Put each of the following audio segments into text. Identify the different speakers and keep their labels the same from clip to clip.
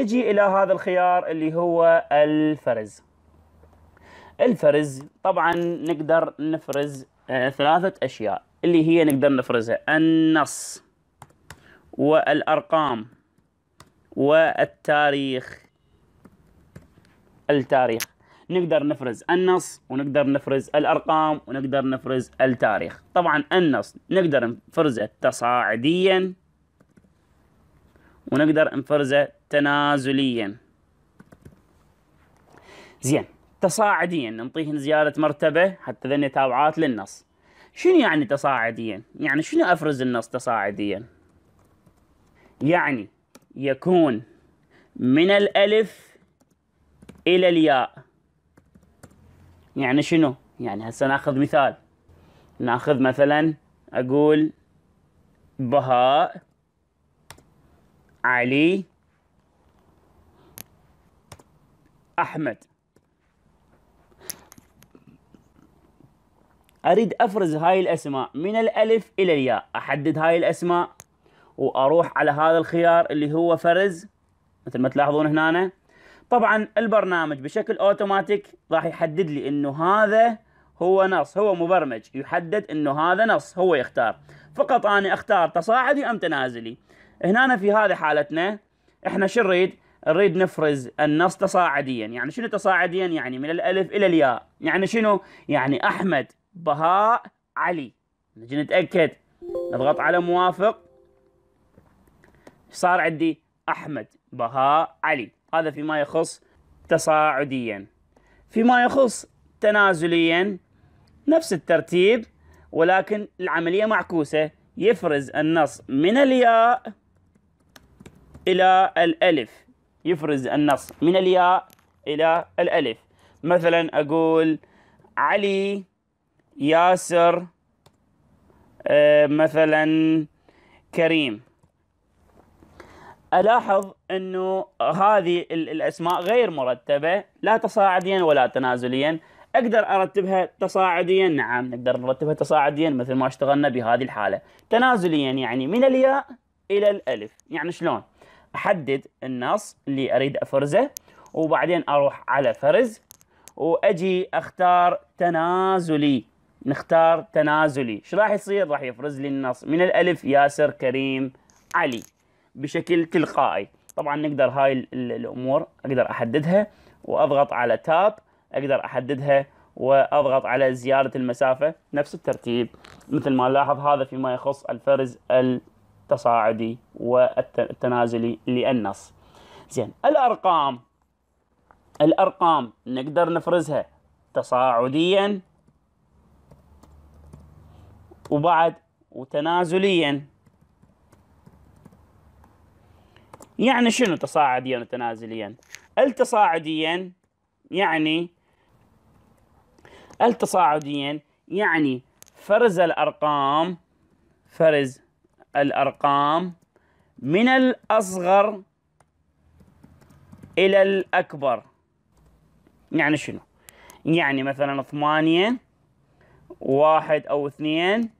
Speaker 1: نجي إلى هذا الخيار اللي هو الفرز الفرز طبعا نقدر نفرز آه، ثلاثة أشياء اللي هي نقدر نفرزها النص والأرقام والتاريخ التاريخ نقدر نفرز النص ونقدر نفرز الأرقام ونقدر نفرز التاريخ طبعا النص نقدر نفرزه تصاعديا ونقدر نفرزه تنازليا زين تصاعديا نعطيهن زيادة مرتبة حتى ذني تابعات للنص شنو يعني تصاعديا؟ يعني شنو أفرز النص تصاعديا؟ يعني يكون من الألف إلى الياء يعني شنو؟ يعني هسه ناخذ مثال ناخذ مثلا أقول بهاء علي أحمد أريد أفرز هاي الأسماء من الألف إلى الياء أحدد هاي الأسماء وأروح على هذا الخيار اللي هو فرز مثل ما تلاحظون هنا طبعا البرنامج بشكل أوتوماتيك راح يحدد لي أنه هذا هو نص هو مبرمج يحدد أنه هذا نص هو يختار فقط أنا أختار تصاعدي أم تنازلي هنا في هذه حالتنا احنا شو نريد؟ نريد نفرز النص تصاعديا يعني شنو تصاعديا يعني من الالف الى الياء يعني شنو يعني احمد بهاء علي نجي نتاكد نضغط على موافق صار عندي احمد بهاء علي هذا فيما يخص تصاعديا فيما يخص تنازليا نفس الترتيب ولكن العمليه معكوسه يفرز النص من الياء إلى الألف يفرز النص من الياء إلى الألف مثلا أقول علي ياسر آه، مثلا كريم ألاحظ أنه هذه الأسماء غير مرتبة لا تصاعديا ولا تنازليا أقدر أرتبها تصاعديا نعم نقدر نرتبها تصاعديا مثل ما اشتغلنا بهذه الحالة تنازليا يعني من الياء إلى الألف يعني شلون احدد النص اللي اريد افرزه وبعدين اروح على فرز واجي اختار تنازلي نختار تنازلي شو راح يصير راح يفرز لي النص من الالف ياسر كريم علي بشكل تلقائي طبعا نقدر هاي الامور اقدر احددها واضغط على تاب اقدر احددها واضغط على زياده المسافه نفس الترتيب مثل ما نلاحظ هذا فيما يخص الفرز ال التصاعدي والتنازلي للنص زين الأرقام الأرقام نقدر نفرزها تصاعديا وبعد وتنازليا يعني شنو تصاعديا وتنازليا التصاعديا يعني التصاعديا يعني فرز الأرقام فرز الأرقام من الأصغر إلى الأكبر يعني شنو؟ يعني مثلا ثمانية واحد أو اثنين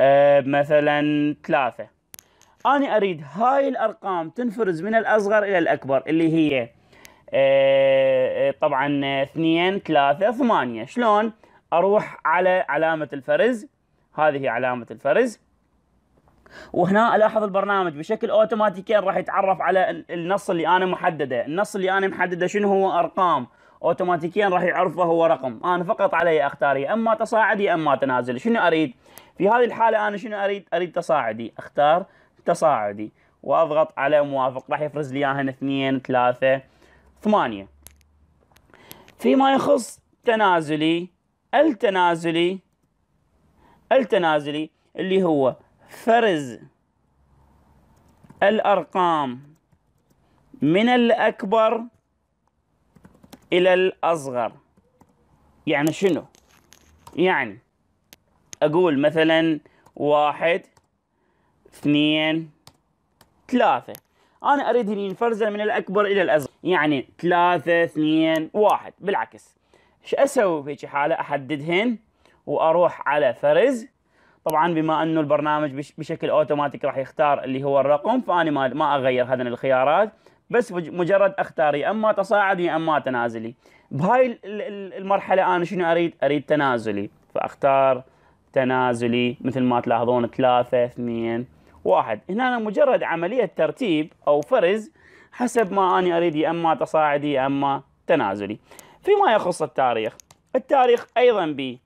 Speaker 1: أه مثلا ثلاثة أنا أريد هاي الأرقام تنفرز من الأصغر إلى الأكبر اللي هي أه, آه، طبعا اثنين ثلاثة ثمانية شلون؟ أروح على علامة الفرز هذه علامة الفرز وهنا الاحظ البرنامج بشكل اوتوماتيكيا راح يتعرف على النص اللي انا محدده النص اللي انا محدده شنو هو ارقام اوتوماتيكيا راح يعرفه هو رقم انا فقط علي اختار يا اما تصاعدي يا اما تنازلي شنو اريد في هذه الحاله انا شنو اريد اريد تصاعدي اختار تصاعدي واضغط على موافق راح يفرز لي اياهن اثنين ثلاثة ثمانية فيما يخص تنازلي التنازلي التنازلي اللي هو فرز الأرقام من الأكبر إلى الأصغر يعني شنو؟ يعني أقول مثلا واحد اثنين ثلاثة أنا أريد هني فرزة من الأكبر إلى الأصغر يعني ثلاثة اثنين واحد بالعكس شو أسوي في حالة أحددهن وأروح على فرز طبعا بما انه البرنامج بشكل اوتوماتيك راح يختار اللي هو الرقم فاني ما ما اغير هذن الخيارات بس مجرد اختار يا اما تصاعدي يا اما تنازلي بهاي المرحله انا شنو اريد اريد تنازلي فاختار تنازلي مثل ما تلاحظون ثلاثة اثنين واحد هنا أنا مجرد عملية ترتيب أو فرز حسب ما أنا أريد يا أما تصاعدي يا أما تنازلي فيما يخص التاريخ التاريخ أيضا بي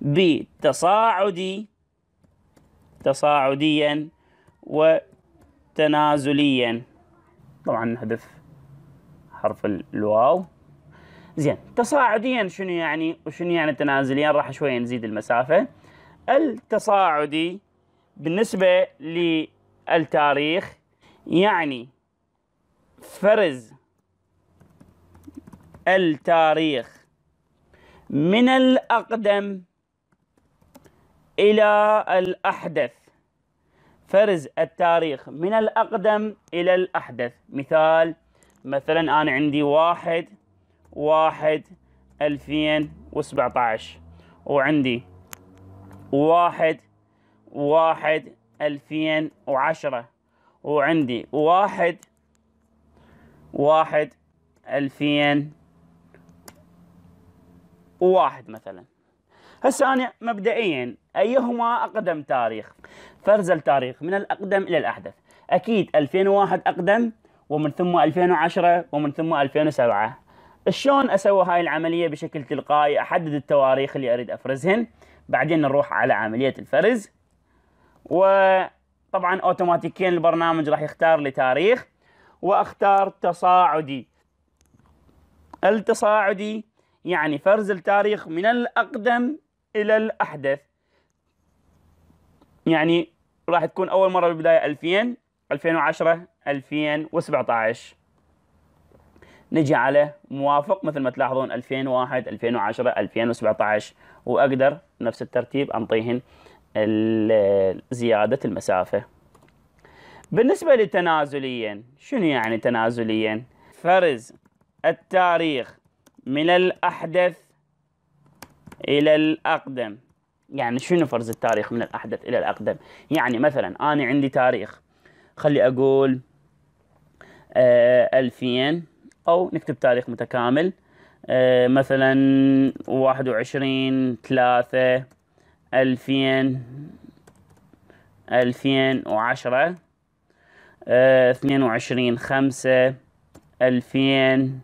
Speaker 1: بتصاعدي تصاعديا وتنازليا طبعا نحذف حرف الواو زين تصاعديا شنو يعني وشنو يعني تنازليا راح شويه نزيد المسافه التصاعدي بالنسبه للتاريخ يعني فرز التاريخ من الأقدم إلى الأحدث فرز التاريخ من الأقدم إلى الأحدث مثال مثلا أنا عندي واحد واحد ألفين وسبعة عشر وعندي واحد واحد ألفين وعشرة وعندي واحد واحد ألفين وواحد مثلا هسه أنا مبدئيا أيهما أقدم تاريخ فرز التاريخ من الأقدم إلى الأحدث أكيد 2001 أقدم ومن ثم 2010 ومن ثم 2007 شلون اسوي هاي العمليه بشكل تلقائي احدد التواريخ اللي اريد افرزهن بعدين نروح على عمليه الفرز وطبعا اوتوماتيكيا البرنامج راح يختار لي تاريخ واختار تصاعدي التصاعدي يعني فرز التاريخ من الاقدم الى الاحدث يعني راح تكون اول مره بالبدايه 2000 2010 2017 نجي على موافق مثل ما تلاحظون 2001 2010 2017 واقدر نفس الترتيب انطيهن زياده المسافه بالنسبه لتنازليا شنو يعني تنازليا فرز التاريخ من الاحدث إلى الأقدم يعني شنو فرز التاريخ من الأحدث إلى الأقدم يعني مثلا أنا عندي تاريخ خلي أقول آه، ألفين أو نكتب تاريخ متكامل آه، مثلا واحد وعشرين ثلاثة ألفين ألفين وعشرة آه، اثنين وعشرين خمسة ألفين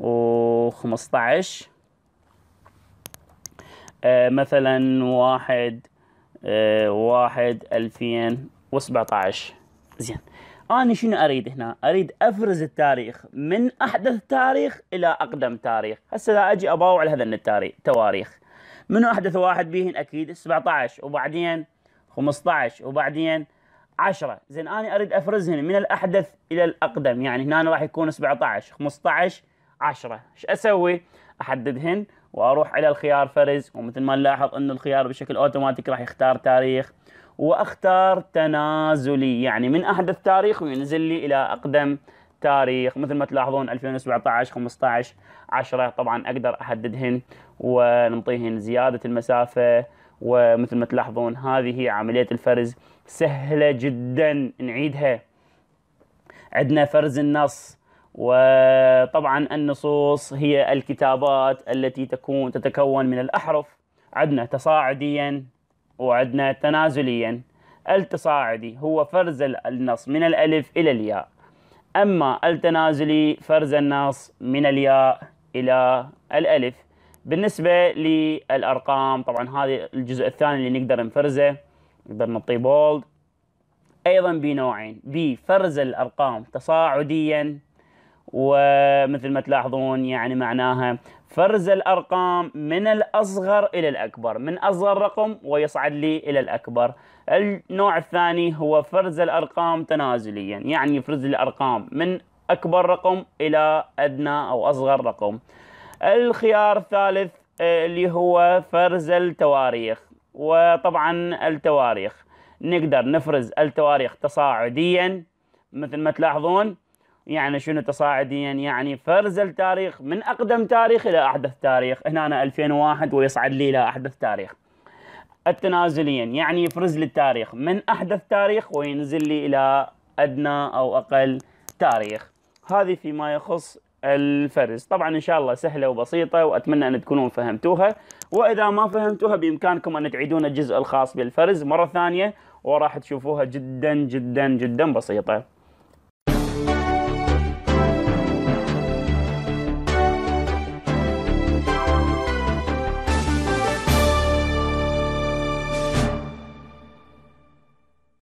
Speaker 1: وخمسطعش آه، مثلا واحد آه، واحد ألفين وسبعة عشر زين أنا شنو أريد هنا أريد أفرز التاريخ من أحدث تاريخ إلى أقدم تاريخ هسه لا أجي أباوع على هذا التاريخ تواريخ منو أحدث واحد بيهن أكيد 17 وبعدين 15 وبعدين 10 زين أنا أريد أفرزهن من الأحدث إلى الأقدم يعني هنا راح يكون 17 15 10 ايش أسوي أحددهن واروح على الخيار فرز ومثل ما نلاحظ انه الخيار بشكل اوتوماتيك راح يختار تاريخ واختار تنازلي يعني من احدث تاريخ وينزل لي الى اقدم تاريخ مثل ما تلاحظون 2017 15 10 طبعا اقدر احددهن ونعطيهن زياده المسافه ومثل ما تلاحظون هذه هي عمليه الفرز سهله جدا نعيدها عندنا فرز النص وطبعا النصوص هي الكتابات التي تكون تتكون من الأحرف عندنا تصاعديا وعندنا تنازليا التصاعدي هو فرز النص من الألف إلى الياء أما التنازلي فرز النص من الياء إلى الألف بالنسبة للأرقام طبعا هذا الجزء الثاني اللي نقدر نفرزه نقدر نعطيه بولد أيضا بنوعين بفرز الأرقام تصاعديا ومثل ما تلاحظون يعني معناها فرز الأرقام من الأصغر إلى الأكبر من أصغر رقم ويصعد لي إلى الأكبر النوع الثاني هو فرز الأرقام تنازليا يعني يفرز الأرقام من أكبر رقم إلى أدنى أو أصغر رقم الخيار الثالث آه، اللي هو فرز التواريخ وطبعا التواريخ نقدر نفرز التواريخ تصاعديا مثل ما تلاحظون يعني شنو تصاعديا يعني فرز التاريخ من اقدم تاريخ الى احدث تاريخ هنا أنا 2001 ويصعد لي الى احدث تاريخ التنازليا يعني يفرز لي التاريخ من احدث تاريخ وينزل لي الى ادنى او اقل تاريخ هذه فيما يخص الفرز طبعا ان شاء الله سهله وبسيطه واتمنى ان تكونون فهمتوها واذا ما فهمتوها بامكانكم ان تعيدون الجزء الخاص بالفرز مره ثانيه وراح تشوفوها جدا جدا جدا بسيطه